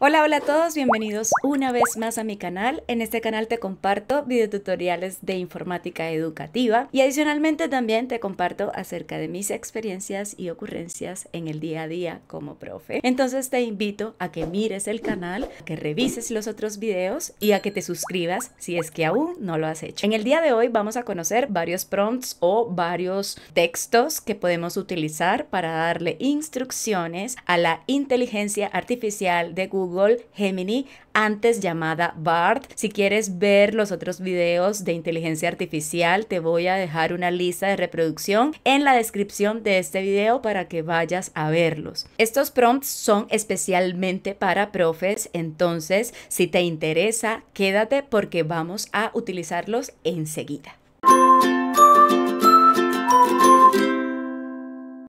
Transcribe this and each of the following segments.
Hola, hola a todos, bienvenidos una vez más a mi canal. En este canal te comparto videotutoriales de informática educativa y adicionalmente también te comparto acerca de mis experiencias y ocurrencias en el día a día como profe. Entonces te invito a que mires el canal, que revises los otros videos y a que te suscribas si es que aún no lo has hecho. En el día de hoy vamos a conocer varios prompts o varios textos que podemos utilizar para darle instrucciones a la inteligencia artificial de Google Google Gemini, antes llamada BART. Si quieres ver los otros videos de inteligencia artificial, te voy a dejar una lista de reproducción en la descripción de este video para que vayas a verlos. Estos prompts son especialmente para profes, entonces si te interesa, quédate porque vamos a utilizarlos enseguida.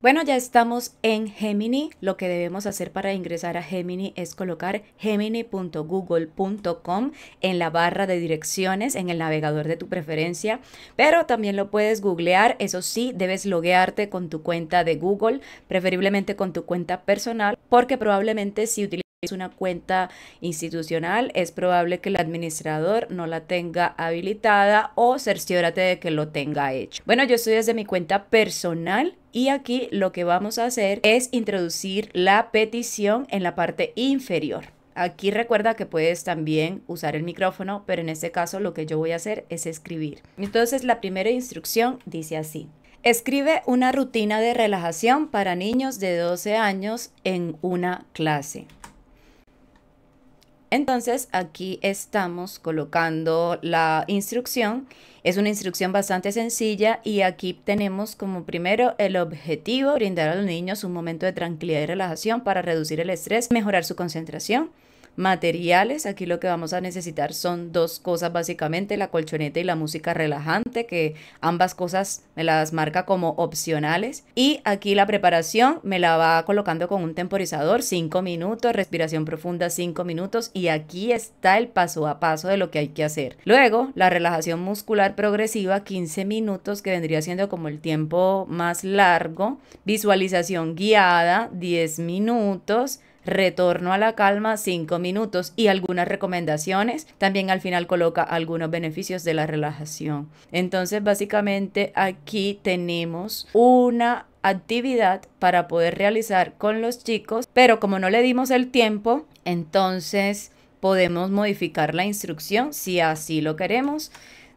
Bueno, ya estamos en Gemini. Lo que debemos hacer para ingresar a Gemini es colocar gemini.google.com en la barra de direcciones, en el navegador de tu preferencia, pero también lo puedes googlear. Eso sí, debes loguearte con tu cuenta de Google, preferiblemente con tu cuenta personal, porque probablemente si utilizas una cuenta institucional, es probable que el administrador no la tenga habilitada o cerciórate de que lo tenga hecho. Bueno, yo estoy desde mi cuenta personal y aquí lo que vamos a hacer es introducir la petición en la parte inferior. Aquí recuerda que puedes también usar el micrófono, pero en este caso lo que yo voy a hacer es escribir. Entonces la primera instrucción dice así. Escribe una rutina de relajación para niños de 12 años en una clase. Entonces aquí estamos colocando la instrucción. Es una instrucción bastante sencilla y aquí tenemos como primero el objetivo brindar a los niños un momento de tranquilidad y relajación para reducir el estrés, mejorar su concentración, materiales. Aquí lo que vamos a necesitar son dos cosas básicamente, la colchoneta y la música relajante, que ambas cosas me las marca como opcionales. Y aquí la preparación me la va colocando con un temporizador, 5 minutos, respiración profunda 5 minutos y aquí está el paso a paso de lo que hay que hacer. Luego, la relajación muscular progresiva, 15 minutos, que vendría siendo como el tiempo más largo. Visualización guiada, 10 minutos retorno a la calma 5 minutos y algunas recomendaciones. También al final coloca algunos beneficios de la relajación. Entonces básicamente aquí tenemos una actividad para poder realizar con los chicos, pero como no le dimos el tiempo, entonces podemos modificar la instrucción si así lo queremos.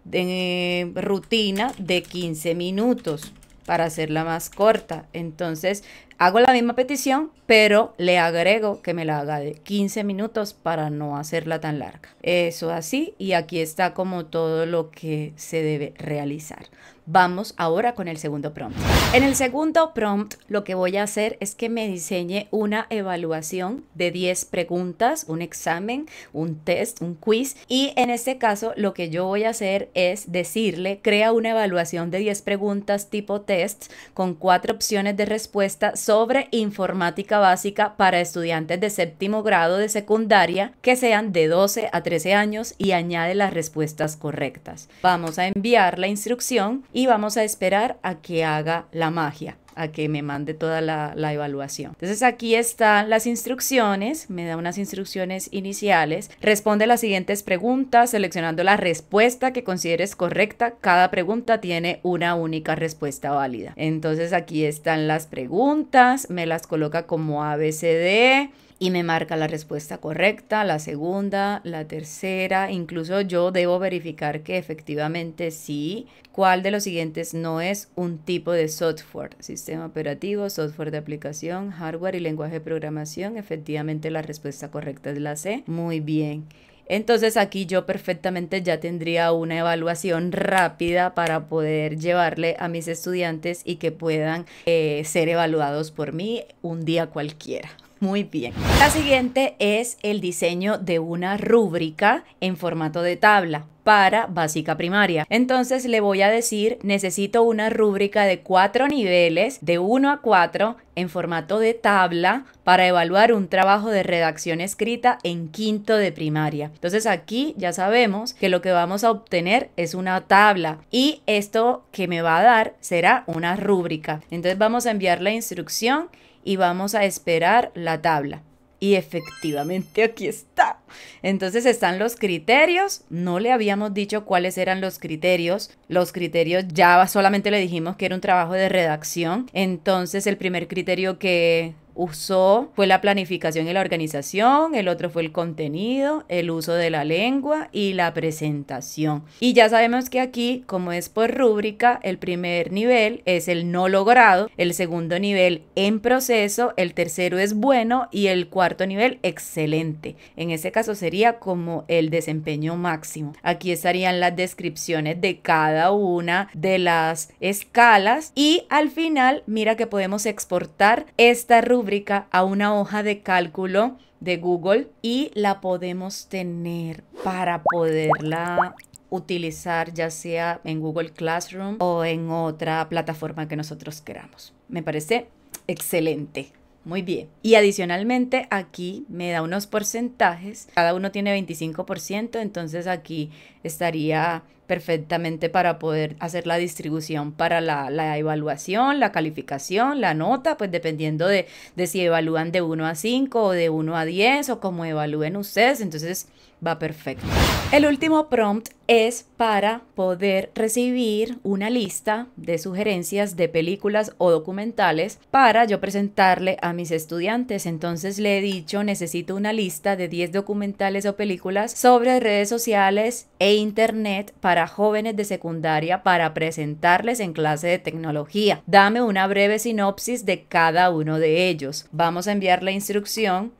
De eh, rutina de 15 minutos para hacerla más corta. Entonces, Hago la misma petición, pero le agrego que me la haga de 15 minutos para no hacerla tan larga. Eso así y aquí está como todo lo que se debe realizar. Vamos ahora con el segundo prompt. En el segundo prompt lo que voy a hacer es que me diseñe una evaluación de 10 preguntas, un examen, un test, un quiz y en este caso lo que yo voy a hacer es decirle crea una evaluación de 10 preguntas tipo test con cuatro opciones de respuesta sobre informática básica para estudiantes de séptimo grado de secundaria que sean de 12 a 13 años y añade las respuestas correctas. Vamos a enviar la instrucción y vamos a esperar a que haga la magia a que me mande toda la, evaluación. Entonces aquí están las instrucciones, me da unas instrucciones iniciales, responde las siguientes preguntas seleccionando la respuesta que consideres correcta. Cada pregunta tiene una única respuesta válida. Entonces aquí están las preguntas, me las coloca como ABCD y me marca la respuesta correcta, la segunda, la tercera, incluso yo debo verificar que efectivamente sí, cuál de los siguientes no es un tipo de software, sistema operativo, software de aplicación, hardware y lenguaje de programación, efectivamente la respuesta correcta es la C, muy bien. Entonces aquí yo perfectamente ya tendría una evaluación rápida para poder llevarle a mis estudiantes y que puedan eh, ser evaluados por mí un día cualquiera. Muy bien. La siguiente es el diseño de una rúbrica en formato de tabla para básica primaria. Entonces le voy a decir, necesito una rúbrica de cuatro niveles, de 1 a 4, en formato de tabla, para evaluar un trabajo de redacción escrita en quinto de primaria. Entonces aquí ya sabemos que lo que vamos a obtener es una tabla y esto que me va a dar será una rúbrica. Entonces vamos a enviar la instrucción y vamos a esperar la tabla. Y efectivamente aquí está. Entonces están los criterios. No le habíamos dicho cuáles eran los criterios. Los criterios ya solamente le dijimos que era un trabajo de redacción. Entonces el primer criterio que usó fue la planificación y la organización, el otro fue el contenido, el uso de la lengua y la presentación. Y ya sabemos que aquí, como es por rúbrica, el primer nivel es el no logrado, el segundo nivel en proceso, el tercero es bueno y el cuarto nivel excelente. En ese caso sería como el desempeño máximo. Aquí estarían las descripciones de cada una de las escalas y al final mira que podemos exportar esta rúbrica a una hoja de cálculo de Google y la podemos tener para poderla utilizar ya sea en Google Classroom o en otra plataforma que nosotros queramos. Me parece excelente. Muy bien. Y adicionalmente aquí me da unos porcentajes. Cada uno tiene 25%, entonces aquí estaría perfectamente para poder hacer la distribución para la, evaluación, la calificación, la nota, pues dependiendo de, de si evalúan de 1 a 5 o de 1 a 10 o como evalúen ustedes, entonces va perfecto. El último prompt es para poder recibir una lista de sugerencias de películas o documentales para yo presentarle a mis estudiantes. Entonces le he dicho, necesito una lista de 10 documentales o películas sobre redes sociales e internet para jóvenes de secundaria para presentarles en clase de tecnología. Dame una breve sinopsis de cada uno de ellos. Vamos a enviar la instrucción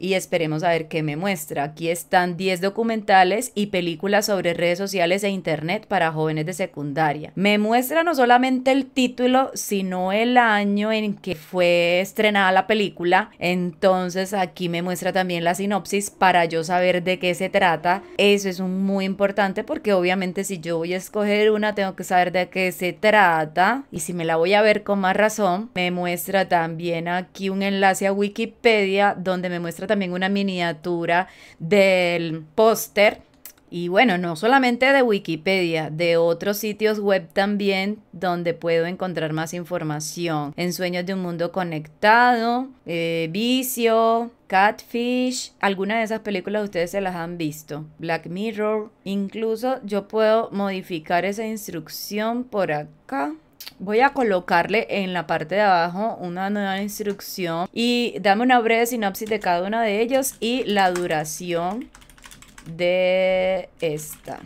y esperemos a ver qué me muestra. Aquí están 10 documentales y películas sobre redes sociales e internet para jóvenes de secundaria. Me muestra no solamente el título, sino el año en que fue estrenada la película. Entonces aquí me muestra también la sinopsis para yo saber de qué se trata. Eso es muy importante porque obviamente si yo voy a escoger una tengo que saber de qué se trata y si me la voy a ver con más razón, me muestra también aquí un enlace a Wikipedia donde me muestra también una miniatura del póster. Y bueno, no solamente de Wikipedia, de otros sitios web también donde puedo encontrar más información. En Sueños de un Mundo Conectado, eh, Vicio, Catfish, alguna de esas películas ustedes se las han visto. Black Mirror, incluso yo puedo modificar esa instrucción por acá Voy a colocarle en la parte de abajo una nueva instrucción y dame una breve sinopsis de cada una de ellas y la duración de esta.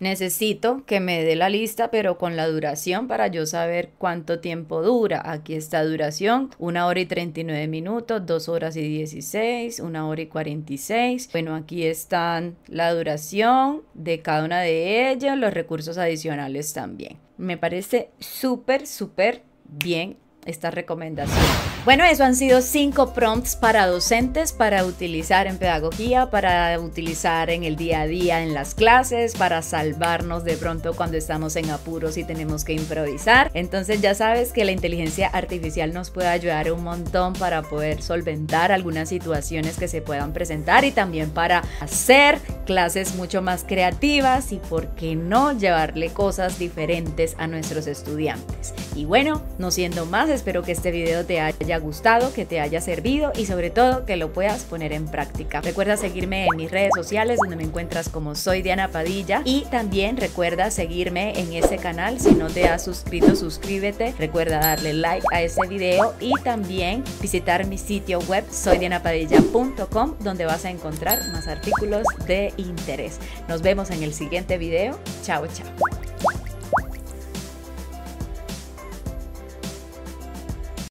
Necesito que me dé la lista, pero con la duración para yo saber cuánto tiempo dura. Aquí está duración, 1 hora y 39 minutos, 2 horas y 16, 1 hora y 46. Bueno, aquí están la duración de cada una de ellas, los recursos adicionales también. Me parece súper, súper bien esta recomendación. Bueno, eso han sido cinco prompts para docentes, para utilizar en pedagogía, para utilizar en el día a día en las clases, para salvarnos de pronto cuando estamos en apuros y tenemos que improvisar. Entonces ya sabes que la inteligencia artificial nos puede ayudar un montón para poder solventar algunas situaciones que se puedan presentar y también para hacer clases mucho más creativas y por qué no llevarle cosas diferentes a nuestros estudiantes. Y bueno, no siendo más, espero que este video te haya gustado, que te haya servido y sobre todo que lo puedas poner en práctica. Recuerda seguirme en mis redes sociales donde me encuentras como soy Diana Padilla y también recuerda seguirme en ese canal. Si no te has suscrito, suscríbete. Recuerda darle like a ese video y también visitar mi sitio web soydianapadilla.com donde vas a encontrar más artículos de interés. Nos vemos en el siguiente video. Chao, chao.